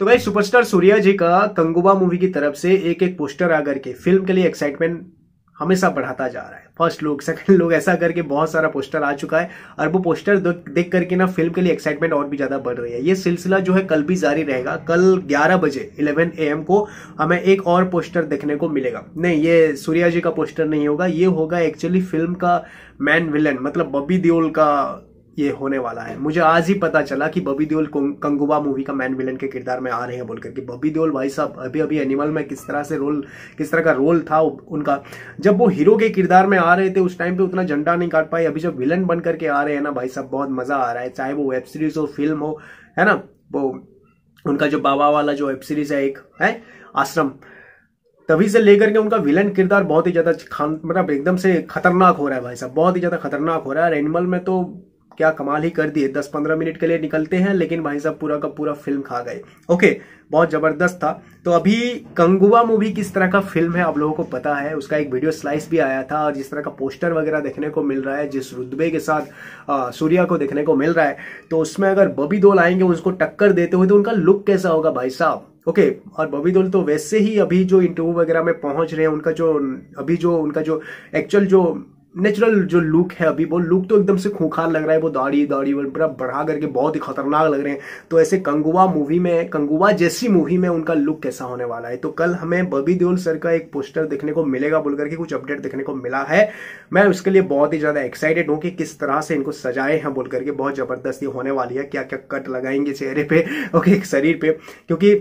तो भाई सुपरस्टार सूर्या जी का कंगुबा मूवी की तरफ से एक एक पोस्टर आ करके फिल्म के लिए एक्साइटमेंट हमेशा बढ़ाता जा रहा है फर्स्ट लोग सेकंड लोग ऐसा करके बहुत सारा पोस्टर आ चुका है और वो पोस्टर देख करके ना फिल्म के लिए एक्साइटमेंट और भी ज़्यादा बढ़ रही है ये सिलसिला जो है कल भी जारी रहेगा कल 11 बजे 11 एम को हमें एक और पोस्टर देखने को मिलेगा नहीं ये सूर्या जी का पोस्टर नहीं होगा ये होगा एक्चुअली फिल्म का मैन विलन मतलब बब्बी दियोल का ये होने वाला है मुझे आज ही पता चला कि बबी देओल कंगुबा मूवी का मैन विलन के किरदार में आ रहे हैं बोलकर के बबी देओल भाई साहब अभी अभी एनिमल में किस तरह से रोल किस तरह का रोल था उनका जब वो हीरो के किरदार में आ रहे थे उस टाइम पे उतना झंडा नहीं काट पाए अभी जब विलन बन करके आ रहे हैं ना भाई साहब बहुत मजा आ रहा है चाहे वो वेब सीरीज हो फिल्म हो है ना वो उनका जो बाबा वाला जो वेब सीरीज है एक है आश्रम तभी से लेकर के उनका विलन किरदार बहुत ही ज़्यादा मतलब एकदम से खतरनाक हो रहा है भाई साहब बहुत ही ज़्यादा खतरनाक हो रहा है और एनिमल में तो क्या कमाल ही कर दिए दस पंद्रह मिनट के लिए निकलते हैं लेकिन भाई साहब पूरा का पूरा फिल्म खा गए ओके बहुत ज़बरदस्त था तो अभी कंगुआ मूवी किस तरह का फिल्म है आप लोगों को पता है उसका एक वीडियो स्लाइस भी आया था और जिस तरह का पोस्टर वगैरह देखने को मिल रहा है जिस रुतबे के साथ सूर्या को देखने को मिल रहा है तो उसमें अगर बबी दोल आएंगे उसको टक्कर देते हुए तो उनका लुक कैसा होगा भाई साहब ओके okay, और बबी दोल तो वैसे ही अभी जो इंटरव्यू वगैरह में पहुंच रहे हैं उनका जो अभी जो उनका जो एक्चुअल जो नेचुरल जो लुक है अभी वो लुक तो एकदम से खूंखार लग रहा है वो दाढ़ी दाढ़ी पूरा बढ़ा करके बहुत ही खतरनाक लग रहे हैं तो ऐसे कंगुआ मूवी में कंगुआ जैसी मूवी में उनका लुक कैसा होने वाला है तो कल हमें बबी देओल सर का एक पोस्टर देखने को मिलेगा बोल करके कुछ अपडेट देखने को मिला है मैं उसके लिए बहुत ही ज़्यादा एक्साइटेड हूँ कि किस तरह से इनको सजाए हैं बोल करके बहुत ज़बरदस्ती होने वाली है क्या क्या कट लगाएंगे चेहरे पर ओके शरीर पर क्योंकि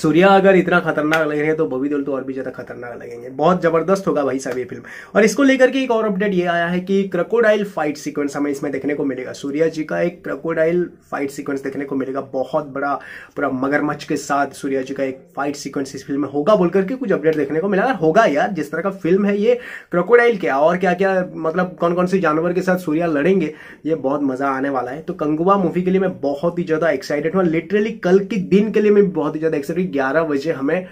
सूर्या अगर इतना खतरनाक लग रहे हैं तो बबी तो और भी ज्यादा खतरनाक लगेंगे बहुत जबरदस्त होगा भाई साहब ये फिल्म और इसको लेकर के एक और अपडेट ये आया है कि क्रकोडाइल फाइट सीक्वेंस हमें इसमें देखने को मिलेगा सूर्या जी का एक क्रकोडाइल फाइट सीक्वेंस देखने को मिलेगा बहुत बड़ा पूरा मगरमच्छ के साथ सूर्या जी का एक फाइट सिक्वेंस इस फिल्म में होगा बोलकर के कुछ अपडेट देखने को मिला होगा यार जिस तरह का फिल्म है ये क्रकोडाइल क्या और क्या क्या मतलब कौन कौन से जानवर के साथ सूर्या लड़ेंगे ये बहुत मजा आने वाला है तो कंगुआ मूवी के लिए मैं बहुत ही ज्यादा एक्साइटेड हूँ लिटरली कल के दिन के लिए मैं बहुत ही ज्यादा एक्साइटेड करीब ग्यारह बजे हमें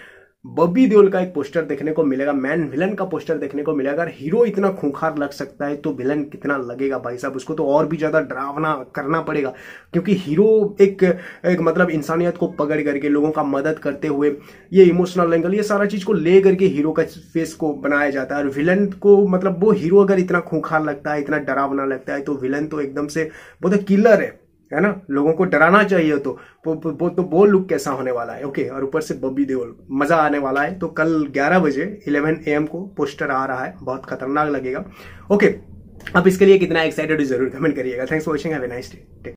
बब्बी देओल का एक पोस्टर देखने को मिलेगा मैन विलन का पोस्टर देखने को मिलेगा अगर हीरो इतना खूंखार लग सकता है तो विलन कितना लगेगा भाई साहब उसको तो और भी ज़्यादा डरावना करना पड़ेगा क्योंकि हीरो एक एक मतलब इंसानियत को पकड़ करके लोगों का मदद करते हुए ये इमोशनल एंगल ये सारा चीज़ को ले करके हीरो का फेस को बनाया जाता है और विलन को मतलब वो हीरो अगर इतना खूंखार लगता है इतना डरावना लगता है तो विलन तो एकदम से बहुत किलर है है ना लोगों को डराना चाहिए तो वो तो, तो वो लुक कैसा होने वाला है ओके और ऊपर से बब्बी देओल मज़ा आने वाला है तो कल 11 बजे 11 एम को पोस्टर आ रहा है बहुत खतरनाक लगेगा ओके अब इसके लिए कितना एक्साइटेड जरूर कमेंट करिएगा thanks for watching have a nice day